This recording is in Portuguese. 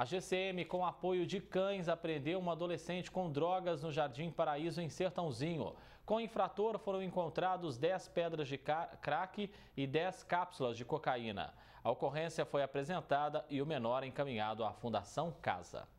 A GCM, com apoio de cães, apreendeu uma adolescente com drogas no Jardim Paraíso, em Sertãozinho. Com o infrator foram encontrados 10 pedras de crack e 10 cápsulas de cocaína. A ocorrência foi apresentada e o menor encaminhado à Fundação Casa.